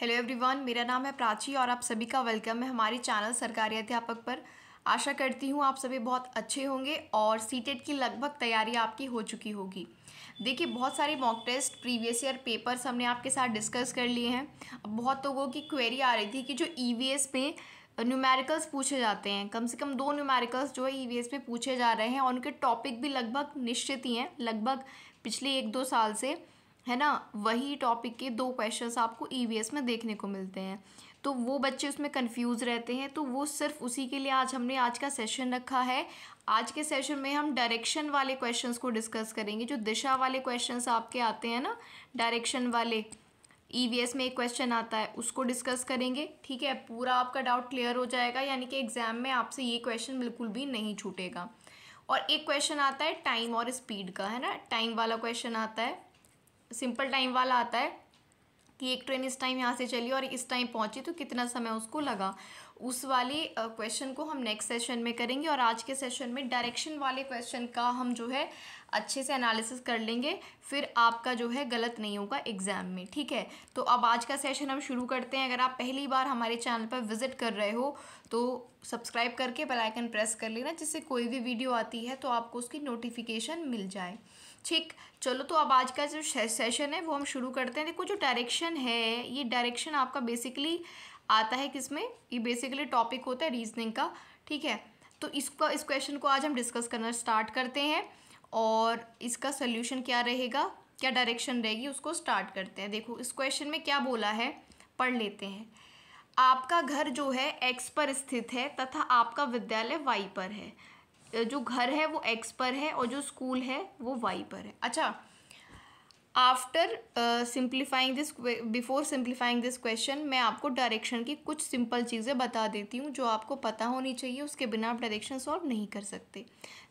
hello everyone मेरा नाम है प्राची और आप सभी का वेलकम है हमारे चैनल सरकारी अध्यापक पर आशा करती हूँ आप सभी बहुत अच्छे होंगे और सी की लगभग तैयारी आपकी हो चुकी होगी देखिए बहुत सारे mock test previous year papers हमने आपके साथ डिस्कस कर लिए हैं बहुत लोगों की क्वेरी आ रही थी कि जो ई में न्यूमेरिकल्स पूछे जाते हैं कम से कम दो न्यूमेरिकल्स जो है ई e वी पूछे जा रहे हैं और उनके टॉपिक भी लगभग निश्चित ही हैं लगभग पिछले एक दो साल से है ना वही टॉपिक के दो क्वेश्चंस आपको ईवीएस e में देखने को मिलते हैं तो वो बच्चे उसमें कंफ्यूज रहते हैं तो वो सिर्फ उसी के लिए आज हमने आज का सेशन रखा है आज के सेशन में हम डायरेक्शन वाले क्वेश्चंस को डिस्कस करेंगे जो दिशा वाले क्वेश्चंस आपके आते हैं ना डायरेक्शन वाले ईवीएस e में एक क्वेश्चन आता है उसको डिस्कस करेंगे ठीक है पूरा आपका डाउट क्लियर हो जाएगा यानी कि एग्जाम में आपसे ये क्वेश्चन बिल्कुल भी नहीं छूटेगा और एक क्वेश्चन आता है टाइम और स्पीड का है ना टाइम वाला क्वेश्चन आता है सिंपल टाइम वाला आता है कि एक ट्रेन इस टाइम यहाँ से चली और इस टाइम पहुँची तो कितना समय उसको लगा उस वाले क्वेश्चन को हम नेक्स्ट सेशन में करेंगे और आज के सेशन में डायरेक्शन वाले क्वेश्चन का हम जो है अच्छे से एनालिसिस कर लेंगे फिर आपका जो है गलत नहीं होगा एग्ज़ाम में ठीक है तो अब आज का सेशन हम शुरू करते हैं अगर आप पहली बार हमारे चैनल पर विज़िट कर रहे हो तो सब्सक्राइब करके बेल आइकन प्रेस कर लेना जिससे कोई भी वीडियो आती है तो आपको उसकी नोटिफिकेशन मिल जाए ठीक चलो तो अब आज का जो सेशन है वो हम शुरू करते हैं देखो जो डायरेक्शन है ये डायरेक्शन आपका बेसिकली आता है किसमें ये बेसिकली टॉपिक होता है रीजनिंग का ठीक है तो इसका इस क्वेश्चन को आज हम डिस्कस करना स्टार्ट करते हैं और इसका सोल्यूशन क्या रहेगा क्या डायरेक्शन रहेगी उसको स्टार्ट करते हैं देखो इस क्वेश्चन में क्या बोला है पढ़ लेते हैं आपका घर जो है एक्स पर स्थित है तथा आपका विद्यालय वाई पर है जो घर है वो एक्स पर है और जो स्कूल है वो वाई पर है अच्छा after simplifying this before simplifying this question मैं आपको डायरेक्शन की कुछ सिंपल चीज़ें बता देती हूँ जो आपको पता होनी चाहिए उसके बिना आप डायरेक्शन सॉल्व नहीं कर सकते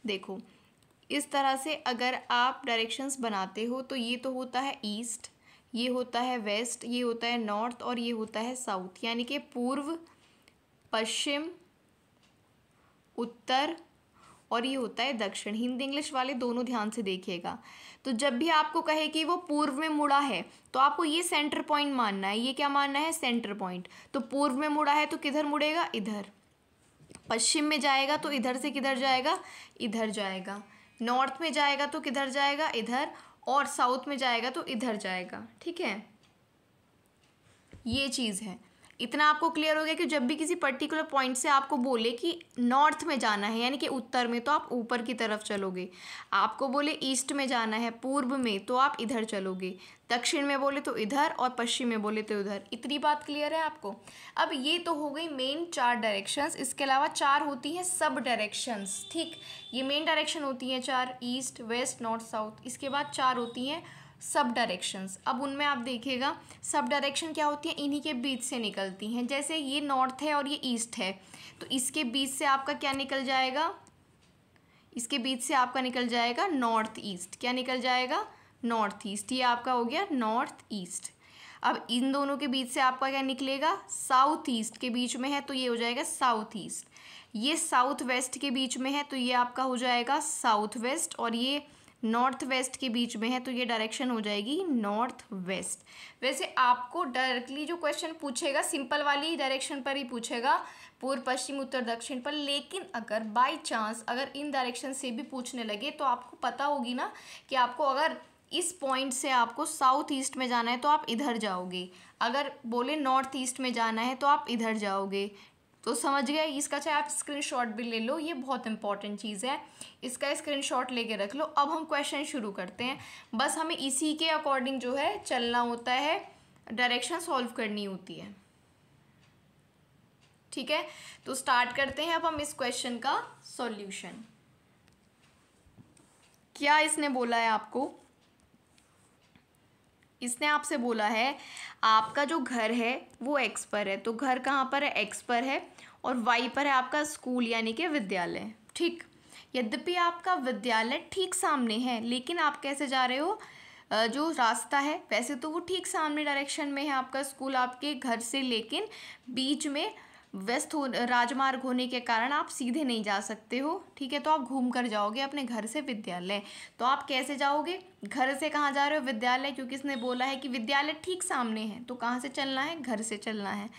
देखो इस तरह से अगर आप डायरेक्शंस बनाते हो तो ये तो होता है ईस्ट ये होता है वेस्ट ये होता है नॉर्थ और ये होता है साउथ यानी कि पूर्व पश्चिम उत्तर और ये होता है दक्षिण हिंदी इंग्लिश वाले दोनों ध्यान से देखिएगा तो जब भी आपको कहे कि वो पूर्व में मुड़ा है तो आपको ये सेंटर पॉइंट मानना है ये क्या मानना है सेंटर पॉइंट तो पूर्व में मुड़ा है तो किधर मुड़ेगा इधर पश्चिम में जाएगा तो इधर से किधर जाएगा इधर जाएगा नॉर्थ में जाएगा तो किधर जाएगा इधर और साउथ में जाएगा तो इधर जाएगा ठीक है ये चीज़ है इतना आपको क्लियर हो गया कि जब भी किसी पर्टिकुलर पॉइंट से आपको बोले कि नॉर्थ में जाना है यानी कि उत्तर में तो आप ऊपर की तरफ चलोगे आपको बोले ईस्ट में जाना है पूर्व में तो आप इधर चलोगे दक्षिण में बोले तो इधर और पश्चिम में बोले तो इधर इतनी बात क्लियर है आपको अब ये तो हो गई मेन चार डायरेक्शंस इसके अलावा चार होती हैं सब डायरेक्शंस ठीक ये मेन डायरेक्शन होती हैं चार ईस्ट वेस्ट नॉर्थ साउथ इसके बाद चार होती हैं सब डायरेक्शंस अब उनमें आप देखिएगा सब डायरेक्शन क्या होती है इन्हीं के बीच से निकलती हैं जैसे ये नॉर्थ है और ये ईस्ट है तो इसके बीच से आपका क्या निकल जाएगा इसके बीच से आपका निकल जाएगा नॉर्थ ईस्ट क्या निकल जाएगा नॉर्थ ईस्ट ये आपका हो गया नॉर्थ ईस्ट अब इन दोनों के बीच से आपका क्या निकलेगा साउथ ईस्ट के बीच में है तो ये हो जाएगा साउथ ईस्ट ये साउथ वेस्ट के बीच में है तो ये आपका हो जाएगा साउथ वेस्ट और ये नॉर्थ वेस्ट के बीच में है तो ये डायरेक्शन हो जाएगी नॉर्थ वेस्ट वैसे आपको डायरेक्टली जो क्वेश्चन पूछेगा सिंपल वाली डायरेक्शन पर ही पूछेगा पूर्व पश्चिम उत्तर दक्षिण पर लेकिन अगर बाई चांस अगर इन डायरेक्शन से भी पूछने लगे तो आपको पता होगी ना कि आपको अगर इस पॉइंट से आपको साउथ ईस्ट में जाना है तो आप इधर जाओगे अगर बोले नॉर्थ ईस्ट में जाना है तो आप इधर जाओगे तो समझ गए इसका चाहे आप स्क्रीनशॉट भी ले लो ये बहुत इंपॉर्टेंट चीज़ है इसका स्क्रीनशॉट लेके रख लो अब हम क्वेश्चन शुरू करते हैं बस हमें इसी के अकॉर्डिंग जो है चलना होता है डायरेक्शन सॉल्व करनी होती है ठीक है तो स्टार्ट करते हैं अब हम इस क्वेश्चन का सॉल्यूशन क्या इसने बोला है आपको इसने आपसे बोला है आपका जो घर है वो एक्स पर है तो घर कहाँ पर है एक्स पर है और वाई पर है आपका स्कूल यानी कि विद्यालय ठीक यद्यपि आपका विद्यालय ठीक सामने है लेकिन आप कैसे जा रहे हो जो रास्ता है वैसे तो वो ठीक सामने डायरेक्शन में है आपका स्कूल आपके घर से लेकिन बीच में व्यस्त हो राजमार्ग होने के कारण आप सीधे नहीं जा सकते हो ठीक है तो आप घूम कर जाओगे अपने घर से विद्यालय तो आप कैसे जाओगे घर से कहाँ जा रहे हो विद्यालय क्योंकि इसने बोला है कि विद्यालय ठीक सामने है तो कहाँ से चलना है घर से चलना है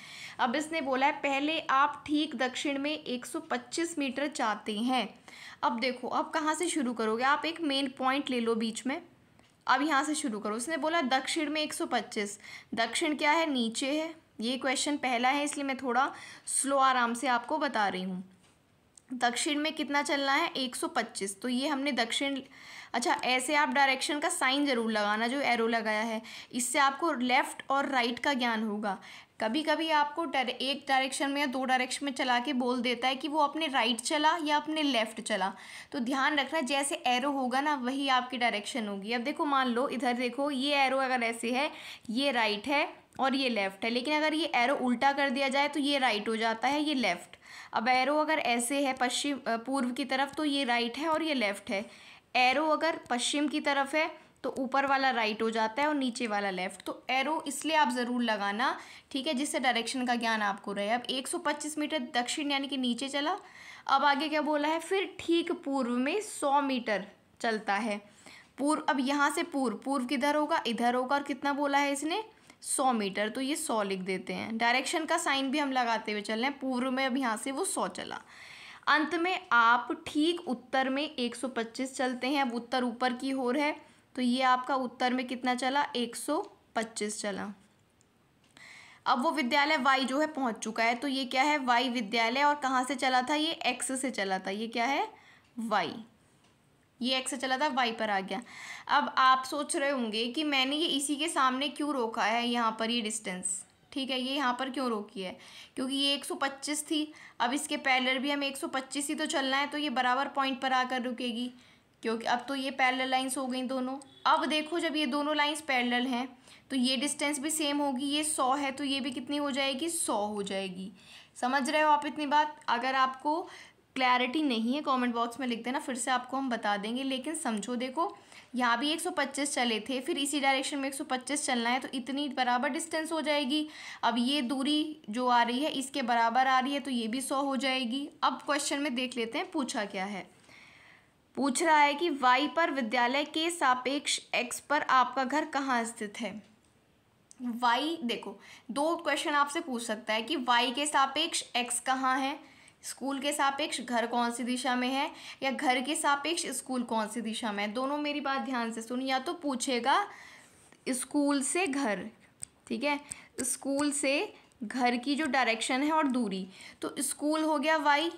अब इसने बोला है पहले आप ठीक दक्षिण में एक मीटर जाते हैं अब देखो अब कहाँ से शुरू करोगे आप एक मेन पॉइंट ले लो बीच में अब यहाँ से शुरू करो उसने बोला दक्षिण में 125 दक्षिण क्या है नीचे है ये क्वेश्चन पहला है इसलिए मैं थोड़ा स्लो आराम से आपको बता रही हूँ दक्षिण में कितना चलना है 125 तो ये हमने दक्षिण अच्छा ऐसे आप डायरेक्शन का साइन ज़रूर लगाना जो एरो लगाया है इससे आपको लेफ़्ट और राइट का ज्ञान होगा कभी कभी आपको एक डायरेक्शन में या दो डायरेक्शन में चला के बोल देता है कि वो अपने राइट चला या अपने लेफ़्ट चला तो ध्यान रखना जैसे एरो होगा ना वही आपकी डायरेक्शन होगी अब देखो मान लो इधर देखो ये एरो अगर ऐसे है ये राइट है और ये लेफ़्ट है लेकिन अगर ये एरो उल्टा कर दिया जाए तो ये राइट हो जाता है ये लेफ़्ट अब एरो अगर ऐसे है पश्चिम पूर्व की तरफ तो ये राइट है और ये लेफ़्ट है एरो अगर पश्चिम की तरफ है तो ऊपर वाला राइट हो जाता है और नीचे वाला लेफ़्ट तो एरो इसलिए आप ज़रूर लगाना ठीक है जिससे डायरेक्शन का ज्ञान आपको रहे अब 125 मीटर दक्षिण यानी कि नीचे चला अब आगे क्या बोला है फिर ठीक पूर्व में 100 मीटर चलता है पूर्व अब यहाँ से पूर्व पूर्व किधर होगा इधर होगा और कितना बोला है इसने सौ मीटर तो ये सौ लिख देते हैं डायरेक्शन का साइन भी हम लगाते हुए चल रहे हैं पूर्व में अब यहाँ से वो सौ चला अंत में आप ठीक उत्तर में एक सौ पच्चीस चलते हैं अब उत्तर ऊपर की ओर है तो ये आपका उत्तर में कितना चला एक सौ पच्चीस चला अब वो विद्यालय वाई जो है पहुँच चुका है तो ये क्या है वाई विद्यालय और कहाँ से चला था ये एक्स से चला था ये क्या है वाई ये एक्स चला था वाई पर आ गया अब आप सोच रहे होंगे कि मैंने ये इसी के सामने क्यों रोका है यहाँ पर ये डिस्टेंस ठीक है ये यहाँ पर क्यों रोकी है क्योंकि ये 125 थी अब इसके पैलर भी हमें 125 ही तो चलना है तो ये बराबर पॉइंट पर आकर रुकेगी क्योंकि अब तो ये पैरेलल लाइंस हो गई दोनों अब देखो जब ये दोनों लाइंस पैरेलल हैं तो ये डिस्टेंस भी सेम होगी ये सौ है तो ये भी कितनी हो जाएगी सौ हो जाएगी समझ रहे हो आप इतनी बात अगर आपको क्लैरिटी नहीं है कमेंट बॉक्स में लिख देना फिर से आपको हम बता देंगे लेकिन समझो देखो यहाँ भी 125 चले थे फिर इसी डायरेक्शन में 125 चलना है तो इतनी बराबर डिस्टेंस हो जाएगी अब ये दूरी जो आ रही है इसके बराबर आ रही है तो ये भी 100 हो जाएगी अब क्वेश्चन में देख लेते हैं पूछा क्या है पूछ रहा है कि वाई पर विद्यालय के सापेक्ष एक्स पर आपका घर कहाँ स्थित है वाई देखो दो क्वेश्चन आपसे पूछ सकता है कि वाई के सापेक्ष एक्स कहाँ है स्कूल के सापेक्ष घर कौन सी दिशा में है या घर के सापेक्ष स्कूल कौन सी दिशा में है दोनों मेरी बात ध्यान से सुन या तो पूछेगा स्कूल से घर ठीक है स्कूल से घर की जो डायरेक्शन है और दूरी तो स्कूल हो गया वाई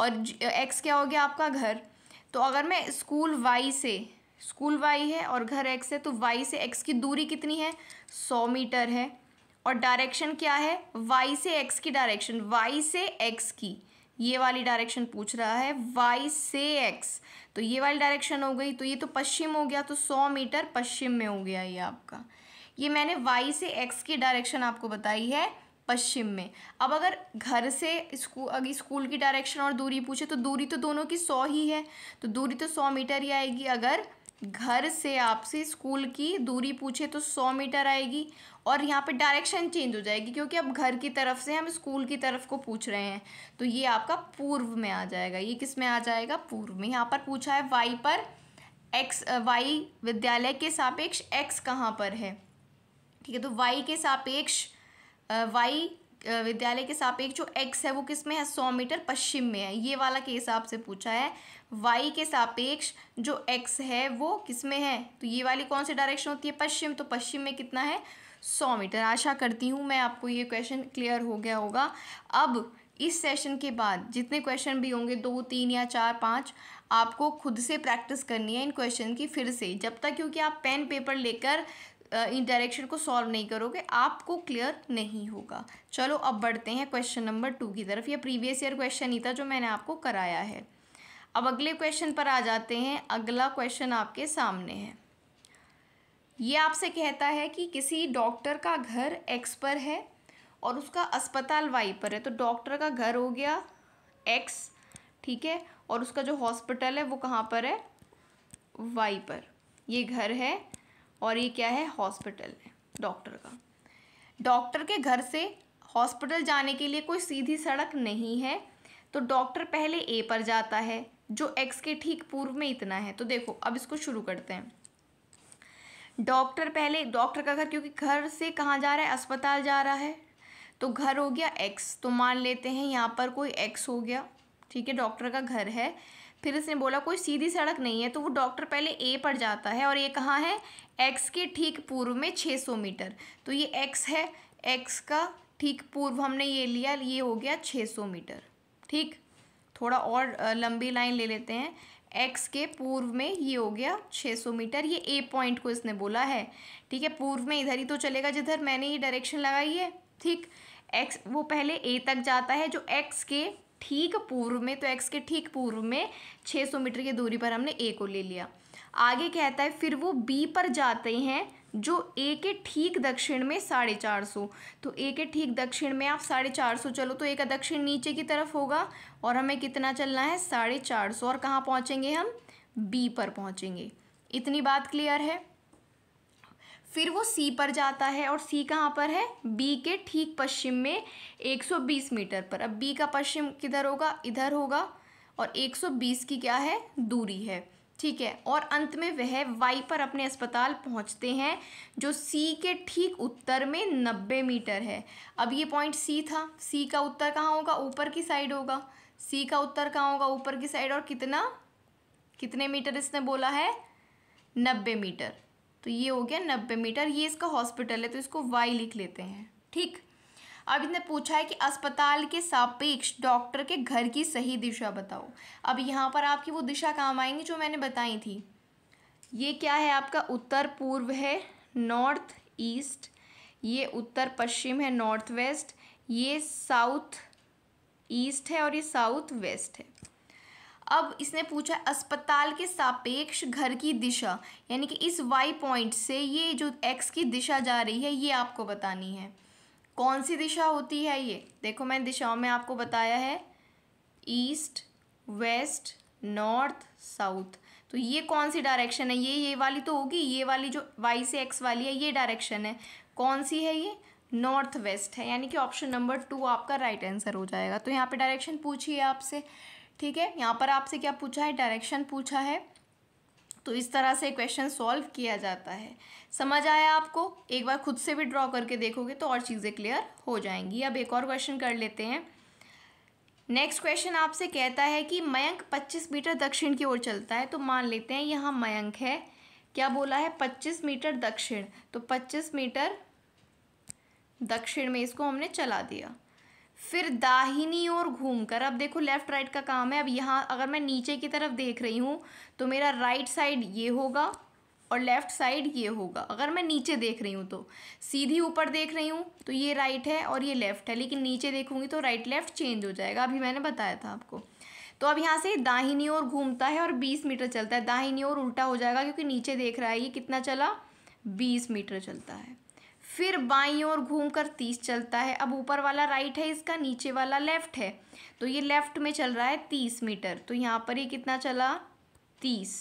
और एक्स क्या हो गया आपका घर तो अगर मैं स्कूल वाई से स्कूल वाई है और घर एक्स है तो वाई से एक्स की दूरी कितनी है सौ मीटर है और डायरेक्शन क्या है वाई से एक्स की डायरेक्शन वाई से एक्स की ये वाली डायरेक्शन पूछ रहा है वाई से एक्स तो ये वाली डायरेक्शन हो गई तो ये तो पश्चिम हो गया तो सौ मीटर पश्चिम में हो गया ये आपका ये मैंने वाई से एक्स की डायरेक्शन आपको बताई है पश्चिम में अब अगर घर से स्कूल अगर स्कूल की डायरेक्शन और दूरी पूछे तो दूरी तो दोनों की सौ ही है तो दूरी तो सौ मीटर ही आएगी अगर घर से आपसे स्कूल की दूरी पूछे तो सौ मीटर आएगी और यहाँ पे डायरेक्शन चेंज हो जाएगी क्योंकि अब घर की तरफ से हम स्कूल की तरफ को पूछ रहे हैं तो ये आपका पूर्व में आ जाएगा ये किस में आ जाएगा पूर्व में यहाँ पर पूछा है वाई पर एक्स वाई विद्यालय के सापेक्ष एक्स कहाँ पर है ठीक है तो वाई के सापेक्ष वाई विद्यालय के सापेक्ष जो एक्स है वो किस में है सौ मीटर पश्चिम में है ये वाला केस आपसे पूछा है वाई के सापेक्ष जो एक्स है वो किस में है तो ये वाली कौन सी डायरेक्शन होती है पश्चिम तो पश्चिम में कितना है सौ मीटर आशा करती हूँ मैं आपको ये क्वेश्चन क्लियर हो गया होगा अब इस सेशन के बाद जितने क्वेश्चन भी होंगे दो तीन या चार पाँच आपको खुद से प्रैक्टिस करनी है इन क्वेश्चन की फिर से जब तक क्योंकि आप पेन पेपर लेकर इंटरेक्शन को सॉल्व नहीं करोगे आपको क्लियर नहीं होगा चलो अब बढ़ते हैं क्वेश्चन नंबर टू की तरफ यह प्रीवियस ईयर क्वेश्चन ही था जो मैंने आपको कराया है अब अगले क्वेश्चन पर आ जाते हैं अगला क्वेश्चन आपके सामने है ये आपसे कहता है कि किसी डॉक्टर का घर एक्स पर है और उसका अस्पताल वाई पर है तो डॉक्टर का घर हो गया एक्स ठीक है और उसका जो हॉस्पिटल है वो कहाँ पर है वाई पर ये घर है और ये क्या है हॉस्पिटल है डॉक्टर का डॉक्टर के घर से हॉस्पिटल जाने के लिए कोई सीधी सड़क नहीं है तो डॉक्टर पहले ए पर जाता है जो एक्स के ठीक पूर्व में इतना है तो देखो अब इसको शुरू करते हैं डॉक्टर पहले डॉक्टर का घर क्योंकि घर से कहाँ जा रहा है अस्पताल जा रहा है तो घर हो गया एक्स तो मान लेते हैं यहाँ पर कोई एक्स हो गया ठीक है डॉक्टर का घर है फिर इसने बोला कोई सीधी सड़क नहीं है तो वो डॉक्टर पहले ए पर जाता है और ये कहाँ है एक्स के ठीक पूर्व में छः सौ मीटर तो ये एक्स है एक्स का ठीक पूर्व हमने ये लिया ये हो गया छः सौ मीटर ठीक थोड़ा और लंबी लाइन ले लेते हैं एक्स के पूर्व में ये हो गया 600 मीटर ये ए पॉइंट को इसने बोला है ठीक है पूर्व में इधर ही तो चलेगा जिधर मैंने ये डायरेक्शन लगाई है ठीक एक्स वो पहले ए तक जाता है जो एक्स के ठीक पूर्व में तो एक्स के ठीक पूर्व में 600 मीटर की दूरी पर हमने ए को ले लिया आगे कहता है फिर वो बी पर जाते हैं जो ए के ठीक दक्षिण में साढ़े चार सौ तो ए के ठीक दक्षिण में आप साढ़े चार सौ चलो तो ए का दक्षिण नीचे की तरफ होगा और हमें कितना चलना है साढ़े चार सौ और कहाँ पहुँचेंगे हम बी पर पहुँचेंगे इतनी बात क्लियर है फिर वो सी पर जाता है और सी कहाँ पर है बी के ठीक पश्चिम में 120 मीटर पर अब बी का पश्चिम किधर होगा इधर होगा और 120 की क्या है दूरी है ठीक है और अंत में वह वाई पर अपने अस्पताल पहुंचते हैं जो सी के ठीक उत्तर में नब्बे मीटर है अब ये पॉइंट सी था सी का उत्तर कहाँ होगा ऊपर की साइड होगा सी का उत्तर कहाँ होगा ऊपर की साइड और कितना कितने मीटर इसने बोला है नब्बे मीटर तो ये हो गया नब्बे मीटर ये इसका हॉस्पिटल है तो इसको वाई लिख लेते हैं ठीक अब इसने पूछा है कि अस्पताल के सापेक्ष डॉक्टर के घर की सही दिशा बताओ अब यहाँ पर आपकी वो दिशा काम आएंगी जो मैंने बताई थी ये क्या है आपका उत्तर पूर्व है नॉर्थ ईस्ट ये उत्तर पश्चिम है नॉर्थ वेस्ट ये साउथ ईस्ट है और ये साउथ वेस्ट है अब इसने पूछा अस्पताल के सापेक्ष घर की दिशा यानी कि इस वाई पॉइंट से ये जो एक्स की दिशा जा रही है ये आपको बतानी है कौन सी दिशा होती है ये देखो मैंने दिशाओं में आपको बताया है ईस्ट वेस्ट नॉर्थ साउथ तो ये कौन सी डायरेक्शन है ये ये वाली तो होगी ये वाली जो वाई से एक्स वाली है ये डायरेक्शन है कौन सी है ये नॉर्थ वेस्ट है यानी कि ऑप्शन नंबर टू आपका राइट right आंसर हो जाएगा तो यहाँ पे डायरेक्शन पूछिए आपसे ठीक है यहाँ पर आपसे क्या पूछा है डायरेक्शन पूछा है तो इस तरह से क्वेश्चन सॉल्व किया जाता है समझ आया आपको एक बार खुद से भी ड्रॉ करके देखोगे तो और चीज़ें क्लियर हो जाएंगी अब एक और क्वेश्चन कर लेते हैं नेक्स्ट क्वेश्चन आपसे कहता है कि मयंक 25 मीटर दक्षिण की ओर चलता है तो मान लेते हैं यहाँ मयंक है क्या बोला है 25 मीटर दक्षिण तो 25 मीटर दक्षिण में इसको हमने चला दिया फिर दाहिनी ओर घूमकर अब देखो लेफ़्ट राइट का काम है अब यहाँ अगर मैं नीचे की तरफ देख रही हूँ तो मेरा राइट साइड ये होगा और लेफ़्ट साइड ये होगा अगर मैं नीचे देख रही हूँ तो सीधी ऊपर देख रही हूँ तो ये राइट है और ये लेफ़्ट है लेकिन नीचे देखूँगी तो राइट लेफ़्ट चेंज हो जाएगा अभी मैंने बताया था आपको तो अब यहाँ से दाहिनी ओर घूमता है और बीस मीटर चलता है दाहिनी ओर उल्टा हो जाएगा क्योंकि नीचे देख रहा है ये कितना चला बीस मीटर चलता है फिर बाई और घूमकर तीस चलता है अब ऊपर वाला राइट है इसका नीचे वाला लेफ्ट है तो ये लेफ्ट में चल रहा है तीस मीटर तो यहाँ पर ये कितना चला तीस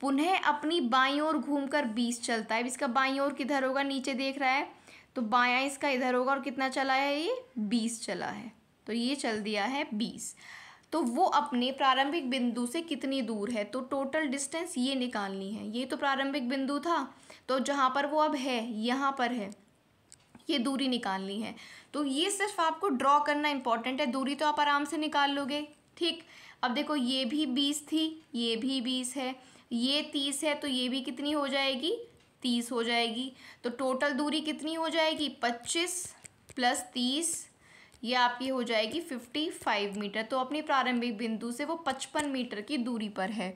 पुनः अपनी बाई ओर घूमकर बीस चलता है अब इसका बाई ओर किधर होगा नीचे देख रहा है तो बाया इसका इधर होगा और कितना चला है ये बीस चला है तो ये चल दिया है बीस तो वो अपने प्रारंभिक बिंदु से कितनी दूर है तो टोटल डिस्टेंस ये निकालनी है ये तो प्रारंभिक बिंदु था तो जहाँ पर वो अब है यहाँ पर है ये दूरी निकालनी है तो ये सिर्फ आपको ड्रॉ करना इम्पॉर्टेंट है दूरी तो आप आराम से निकाल लोगे ठीक अब देखो ये भी बीस थी ये भी बीस है ये तीस है तो ये भी कितनी हो जाएगी तीस हो जाएगी तो टोटल दूरी कितनी हो जाएगी पच्चीस प्लस तीस ये आपकी हो जाएगी फिफ्टी फाइव मीटर तो अपनी प्रारंभिक बिंदु से वो पचपन मीटर की दूरी पर है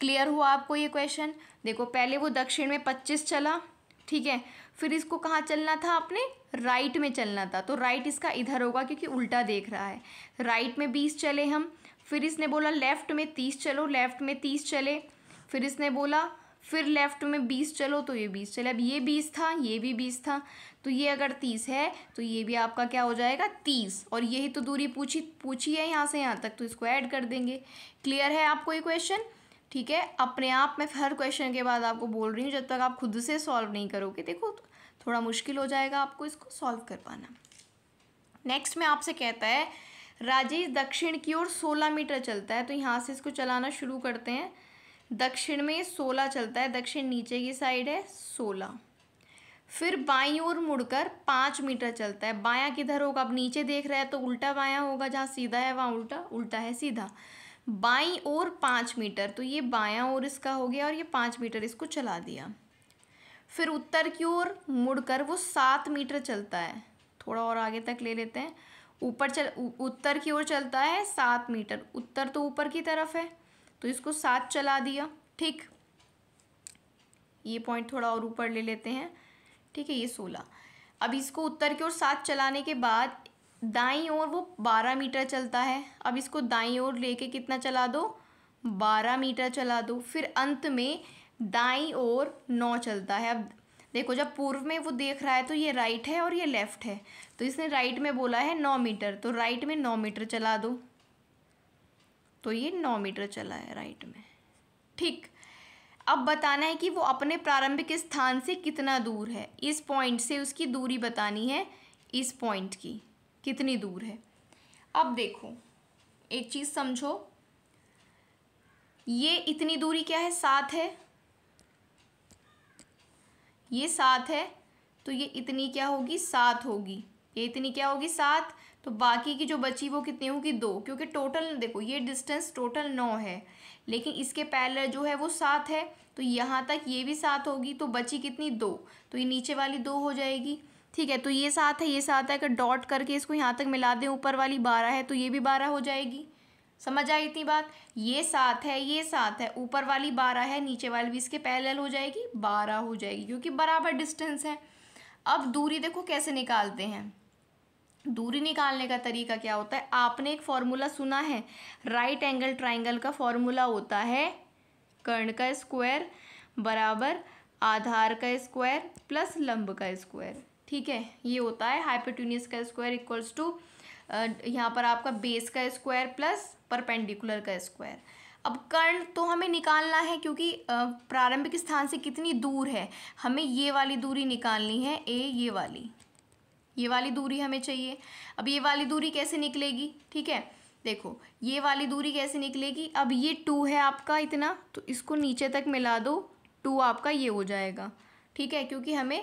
क्लियर हुआ आपको ये क्वेश्चन देखो पहले वो दक्षिण में पच्चीस चला ठीक है फिर इसको कहाँ चलना था आपने राइट में चलना था तो राइट इसका इधर होगा क्योंकि उल्टा देख रहा है राइट में बीस चले हम फिर इसने बोला लेफ़्ट में तीस चलो लेफ़्ट में तीस चले फिर इसने बोला फिर लेफ़्ट में बीस चलो तो ये बीस चले अब ये बीस था ये भी बीस था तो ये अगर तीस है तो ये भी आपका क्या हो जाएगा तीस और यही तो दूरी पूछी पूछी है यहाँ से यहाँ तक तो इसको ऐड कर देंगे क्लियर है आपको ये क्वेश्चन ठीक है अपने आप में हर क्वेश्चन के बाद आपको बोल रही हूँ जब तक आप खुद से सॉल्व नहीं करोगे देखो थोड़ा मुश्किल हो जाएगा आपको इसको सॉल्व कर पाना नेक्स्ट में आपसे कहता है राजेश दक्षिण की ओर सोलह मीटर चलता है तो यहाँ से इसको चलाना शुरू करते हैं दक्षिण में सोलह चलता है दक्षिण नीचे की साइड है सोलह फिर बाई ओर मुड़कर पाँच मीटर चलता है बायां किधर होगा अब नीचे देख रहा है तो उल्टा बायां होगा जहाँ सीधा है वहाँ उल्टा उल्टा है सीधा बाई और पाँच मीटर तो ये बायां और इसका हो गया और ये पाँच मीटर इसको चला दिया फिर उत्तर की ओर मुड़कर वो सात मीटर चलता है थोड़ा और आगे तक ले लेते हैं ऊपर चल उत्तर की ओर चलता है सात मीटर उत्तर तो ऊपर की तरफ है तो इसको सात चला दिया ठीक ये पॉइंट थोड़ा और ऊपर ले लेते हैं ठीक है ये सोलह अब इसको उत्तर की ओर सात चलाने के बाद दाई ओर वो बारह मीटर चलता है अब इसको दाई ओर लेके कितना चला दो बारह मीटर चला दो फिर अंत में दाई ओर नौ चलता है अब देखो जब पूर्व में वो देख रहा है तो ये राइट है और ये लेफ़्ट है तो इसने राइट में बोला है नौ मीटर तो राइट में नौ मीटर चला दो तो ये नौ मीटर चला है राइट में ठीक अब बताना है कि वो अपने प्रारंभिक स्थान से कितना दूर है इस पॉइंट से उसकी दूरी बतानी है इस पॉइंट की कितनी दूर है अब देखो एक चीज़ समझो ये इतनी दूरी क्या है सात है ये सात है तो ये इतनी क्या होगी सात होगी ये इतनी क्या होगी सात तो बाकी की जो बची वो कितनी होगी दो क्योंकि टोटल देखो ये डिस्टेंस टोटल नौ है लेकिन इसके पैरल जो है वो सात है तो यहाँ तक ये भी सात होगी तो बची कितनी दो तो ये नीचे वाली दो हो जाएगी ठीक है तो ये साथ है ये साथ है अगर डॉट करके इसको यहाँ तक मिला दें ऊपर वाली बारह है तो ये भी बारह हो जाएगी समझ आई इतनी बात ये सात है ये सात है ऊपर वाली बारह है नीचे वाली भी इसके पैरेलल हो जाएगी बारह हो जाएगी क्योंकि बराबर डिस्टेंस है अब दूरी देखो कैसे निकालते हैं दूरी निकालने का तरीका क्या होता है आपने एक फॉर्मूला सुना है राइट एंगल ट्राइंगल का फॉर्मूला होता है कर्ण का स्क्वायर बराबर आधार का स्क्वायर प्लस लंब का स्क्वायर ठीक है ये होता है हाइपोटूनियस का स्क्वायर इक्वल्स टू यहाँ पर आपका बेस का स्क्वायर प्लस परपेंडिकुलर का स्क्वायर अब कर्ण तो हमें निकालना है क्योंकि प्रारंभिक स्थान से कितनी दूर है हमें ये वाली दूरी निकालनी है ए ये वाली ये वाली दूरी हमें चाहिए अब ये वाली दूरी कैसे निकलेगी ठीक है देखो ये वाली दूरी कैसे निकलेगी अब ये टू है आपका इतना तो इसको नीचे तक मिला दो टू आपका ये हो जाएगा ठीक है क्योंकि हमें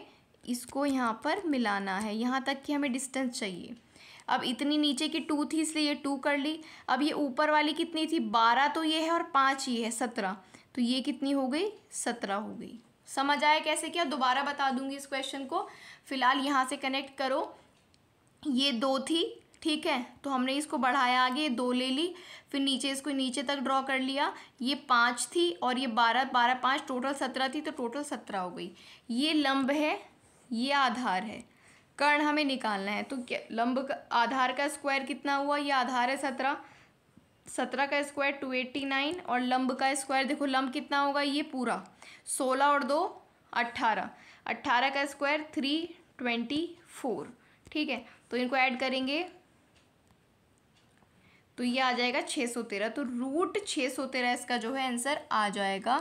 इसको यहाँ पर मिलाना है यहाँ तक कि हमें डिस्टेंस चाहिए अब इतनी नीचे की टू थी इसलिए ये टू कर ली अब ये ऊपर वाली कितनी थी बारह तो ये है और पाँच ये है सत्रह तो ये कितनी हो गई सत्रह हो गई समझ आया कैसे क्या दोबारा बता दूंगी इस क्वेश्चन को फिलहाल यहाँ से कनेक्ट करो ये दो थी ठीक है तो हमने इसको बढ़ाया आगे दो ले ली फिर नीचे इसको नीचे तक ड्रॉ कर लिया ये पाँच थी और ये बारह बारह पाँच टोटल सत्रह थी तो टोटल सत्रह हो गई ये लंब है ये आधार है कर्ण हमें निकालना है तो क्या लंब का आधार का स्क्वायर कितना हुआ ये आधार है सत्रह सत्रह का स्क्वायर टू एट्टी नाइन और लंब का स्क्वायर देखो लंब कितना होगा ये पूरा सोलह और दो अट्ठारह अट्ठारह का स्क्वायर थ्री ट्वेंटी फोर ठीक है तो इनको ऐड करेंगे तो ये आ जाएगा छः सौ तेरह तो रूट छः सौ तेरह इसका जो है आंसर आ जाएगा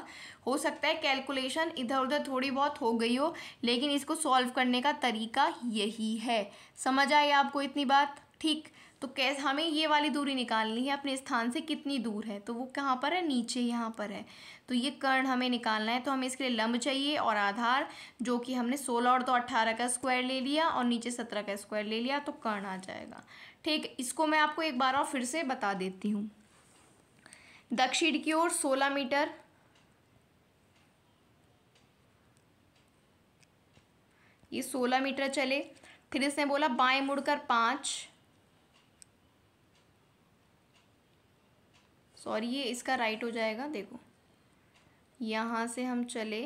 हो सकता है कैलकुलेशन इधर उधर थोड़ी बहुत हो गई हो लेकिन इसको सॉल्व करने का तरीका यही है समझ आई आपको इतनी बात ठीक तो कैसे हमें ये वाली दूरी निकालनी है अपने स्थान से कितनी दूर है तो वो कहाँ पर है नीचे यहाँ पर है तो ये कर्ण हमें निकालना है तो हमें इसके लिए लंब चाहिए और आधार जो कि हमने सोलह और तो अट्ठारह का स्क्वायर ले लिया और नीचे सत्रह का स्क्वायर ले लिया तो कर्ण आ जाएगा ठीक इसको मैं आपको एक बार और फिर से बता देती हूँ दक्षिण की ओर सोलह मीटर ये सोलह मीटर चले फिर इसने बोला बाएं मुड़कर पाँच सॉरी ये इसका राइट हो जाएगा देखो यहाँ से हम चले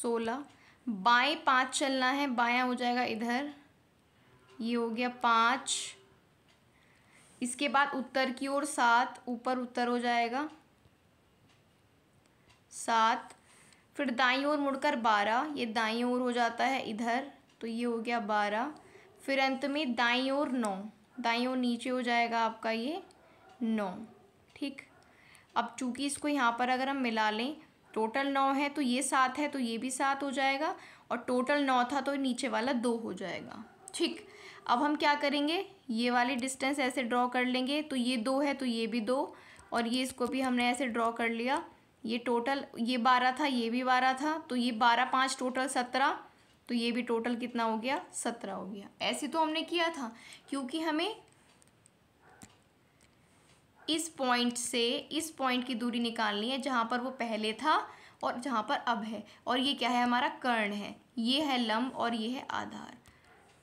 सोलह बाएं पाँच चलना है बायां हो जाएगा इधर ये हो गया पाँच इसके बाद उत्तर की ओर सात ऊपर उत्तर हो जाएगा सात फिर दाई ओर मुड़कर बारह ये दाई ओर हो जाता है इधर तो ये हो गया बारह फिर अंत में दाई ओर नौ दाई ओर नीचे हो जाएगा आपका ये नौ ठीक अब चूंकि इसको यहाँ पर अगर हम मिला लें टोटल नौ है तो ये सात है तो ये भी सात हो जाएगा और टोटल नौ था तो नीचे वाला दो हो जाएगा ठीक अब हम क्या करेंगे ये वाली डिस्टेंस ऐसे ड्रॉ कर लेंगे तो ये दो है तो ये भी दो और ये इसको भी हमने ऐसे ड्रॉ कर लिया ये टोटल ये बारह था ये भी बारह था तो ये बारह पाँच टोटल सत्रह तो ये भी टोटल कितना हो गया सत्रह हो गया ऐसे तो हमने किया था क्योंकि हमें इस पॉइंट से इस पॉइंट की दूरी निकालनी है जहाँ पर वो पहले था और जहाँ पर अब है और ये क्या है हमारा कर्ण है ये है लंब और ये है आधार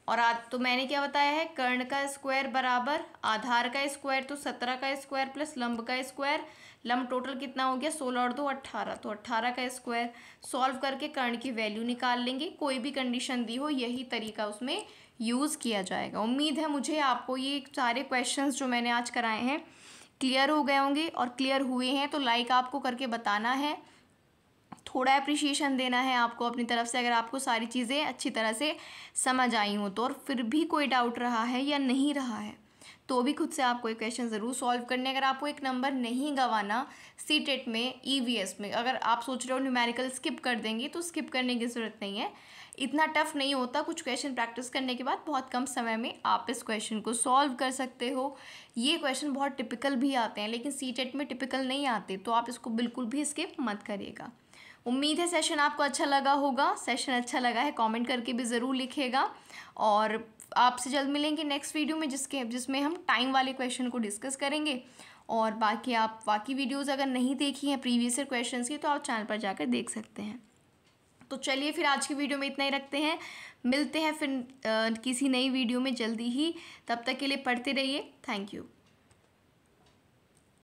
और आ, तो मैंने क्या बताया है कर्ण का स्क्वायर बराबर आधार का स्क्वायर तो सत्रह का स्क्वायर प्लस लंब का स्क्वायर लंब टोटल कितना हो गया सोलह और दो अट्ठारह तो अट्ठारह का स्क्वायर सॉल्व करके कर्ण की वैल्यू निकाल लेंगे कोई भी कंडीशन दी हो यही तरीका उसमें यूज़ किया जाएगा उम्मीद है मुझे आपको ये सारे क्वेश्चन जो मैंने आज कराए हैं क्लियर हो गए होंगे और क्लियर हुए हैं तो लाइक आपको करके बताना है थोड़ा अप्रिशिएशन देना है आपको अपनी तरफ से अगर आपको सारी चीज़ें अच्छी तरह से समझ आई हों तो और फिर भी कोई डाउट रहा है या नहीं रहा है तो भी खुद से आपको एक क्वेश्चन ज़रूर सॉल्व करने अगर आपको एक नंबर नहीं गंवाना सी टेट e में ई e में अगर आप सोच रहे हो न्यूमेरिकल स्किप कर देंगे तो स्किप करने की ज़रूरत नहीं है इतना टफ नहीं होता कुछ क्वेश्चन प्रैक्टिस करने के बाद बहुत कम समय में आप इस क्वेश्चन को सॉल्व कर सकते हो ये क्वेश्चन बहुत टिपिकल भी आते हैं लेकिन सी टेट e में टिपिकल नहीं आते तो आप इसको बिल्कुल भी स्किप मत करिएगा उम्मीद है सेशन आपको अच्छा लगा होगा सेशन अच्छा लगा है कमेंट करके भी ज़रूर लिखेगा और आपसे जल्द मिलेंगे नेक्स्ट वीडियो में जिसके जिसमें हम टाइम वाले क्वेश्चन को डिस्कस करेंगे और बाकी आप बाकी वीडियोज़ अगर नहीं देखी हैं प्रीवियस क्वेश्चन की तो आप चैनल पर जाकर देख सकते हैं तो चलिए फिर आज की वीडियो में इतना ही रखते हैं मिलते हैं फिर आ, किसी नई वीडियो में जल्दी ही तब तक के लिए पढ़ते रहिए थैंक यू